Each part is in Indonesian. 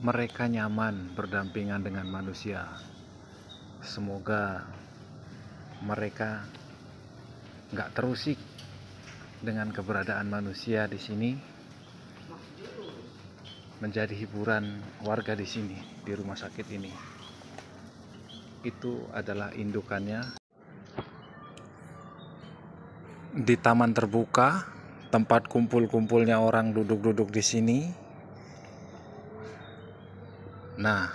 mereka nyaman berdampingan dengan manusia. Semoga mereka nggak terusik dengan keberadaan manusia di sini menjadi hiburan warga di sini di rumah sakit ini itu adalah indukannya di taman terbuka tempat kumpul-kumpulnya orang duduk-duduk di sini Nah,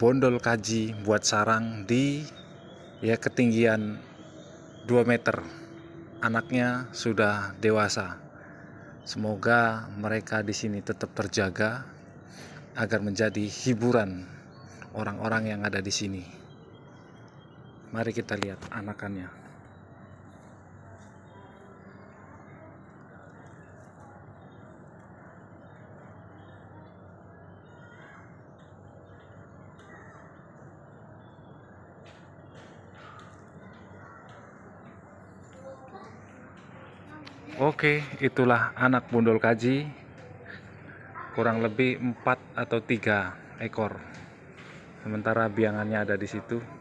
bondol kaji buat sarang di ya ketinggian 2 meter. Anaknya sudah dewasa. Semoga mereka di sini tetap terjaga agar menjadi hiburan orang-orang yang ada di sini. Mari kita lihat anakannya. Oke, itulah anak bondol kaji. Kurang lebih 4 atau 3 ekor. Sementara biangannya ada di situ.